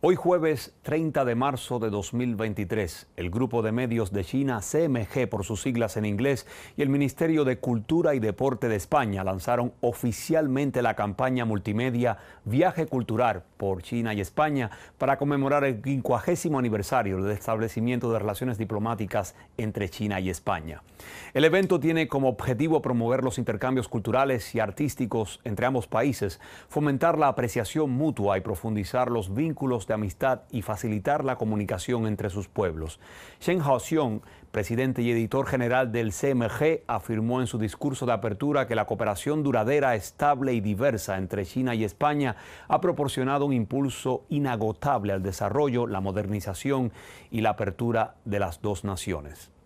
Hoy jueves 30 de marzo de 2023, el grupo de medios de China CMG por sus siglas en inglés y el Ministerio de Cultura y Deporte de España lanzaron oficialmente la campaña multimedia Viaje Cultural por China y España para conmemorar el 50 aniversario del establecimiento de relaciones diplomáticas entre China y España. El evento tiene como objetivo promover los intercambios culturales y artísticos entre ambos países, fomentar la apreciación mutua y profundizar los vínculos amistad y facilitar la comunicación entre sus pueblos. Shen Haoxiong, presidente y editor general del CMG, afirmó en su discurso de apertura que la cooperación duradera, estable y diversa entre China y España ha proporcionado un impulso inagotable al desarrollo, la modernización y la apertura de las dos naciones.